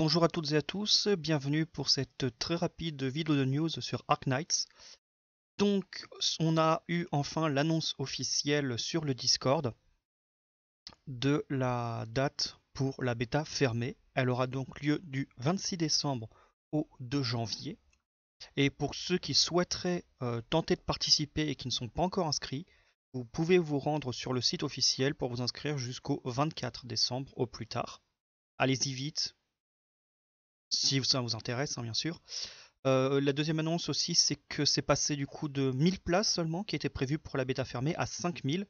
Bonjour à toutes et à tous, bienvenue pour cette très rapide vidéo de news sur Ark Donc, on a eu enfin l'annonce officielle sur le Discord de la date pour la bêta fermée. Elle aura donc lieu du 26 décembre au 2 janvier. Et pour ceux qui souhaiteraient euh, tenter de participer et qui ne sont pas encore inscrits, vous pouvez vous rendre sur le site officiel pour vous inscrire jusqu'au 24 décembre au plus tard. Allez-y vite, si ça vous intéresse, hein, bien sûr. Euh, la deuxième annonce aussi, c'est que c'est passé du coup de 1000 places seulement, qui étaient prévues pour la bêta fermée, à 5000.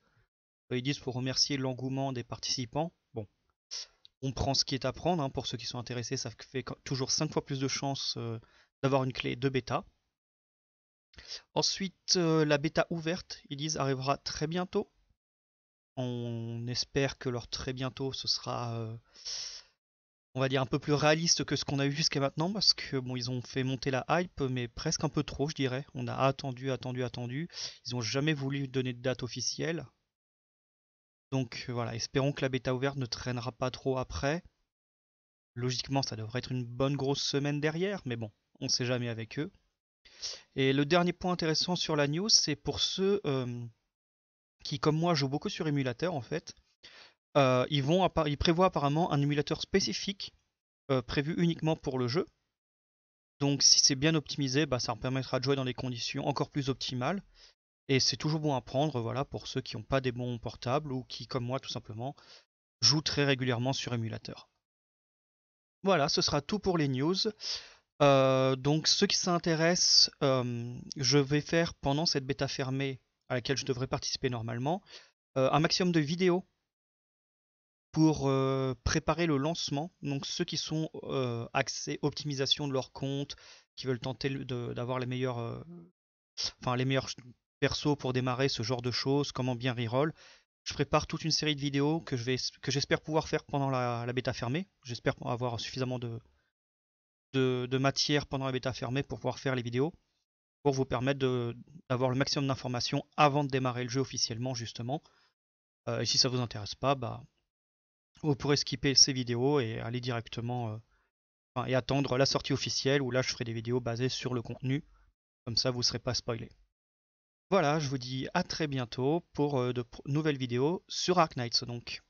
Euh, ils disent pour remercier l'engouement des participants. Bon, on prend ce qui est à prendre. Hein, pour ceux qui sont intéressés, ça fait toujours 5 fois plus de chances euh, d'avoir une clé de bêta. Ensuite, la bêta ouverte, ils disent, arrivera très bientôt. On espère que leur très bientôt, ce sera on va dire, un peu plus réaliste que ce qu'on a eu jusqu'à maintenant, parce que bon, ils ont fait monter la hype, mais presque un peu trop, je dirais. On a attendu, attendu, attendu. Ils n'ont jamais voulu donner de date officielle. Donc voilà, espérons que la bêta ouverte ne traînera pas trop après. Logiquement, ça devrait être une bonne grosse semaine derrière, mais bon, on ne sait jamais avec eux. Et le dernier point intéressant sur la news, c'est pour ceux euh, qui, comme moi, jouent beaucoup sur émulateur en fait. Euh, ils, prévoient apparemment un émulateur spécifique euh, prévu uniquement pour le jeu. Donc si c'est bien optimisé, ça bah, ça permettra de jouer dans des conditions encore plus optimales. Et c'est toujours bon à prendre voilà, pour ceux qui n'ont pas des bons portables ou qui, comme moi tout simplement, jouent très régulièrement sur émulateur. Voilà, ce sera tout pour les news. Euh, donc ceux qui s'intéressent, je vais faire pendant cette bêta fermée à laquelle je devrais participer normalement, un maximum de vidéos pour euh, préparer le lancement. Donc ceux qui sont accès euh, axés optimisation de leur compte, qui veulent tenter d'avoir les meilleurs, euh, enfin les meilleurs persos pour démarrer ce genre de choses, comment bien reroll. Je prépare toute une série de vidéos que je vais que j'espère pouvoir faire pendant la, bêta fermée. J'espère avoir suffisamment de, matière pendant la bêta fermée pour pouvoir faire les vidéos pour vous permettre d'avoir le maximum d'informations avant de démarrer le jeu officiellement justement. et si ça vous intéresse pas, bah vous pourrez skipper ces vidéos et aller directement euh, et attendre la sortie officielle où là je ferai des vidéos basées sur le contenu. Comme ça vous ne serez pas spoilé. Voilà, je vous dis à très bientôt pour euh, de nouvelles vidéos sur Arknights donc.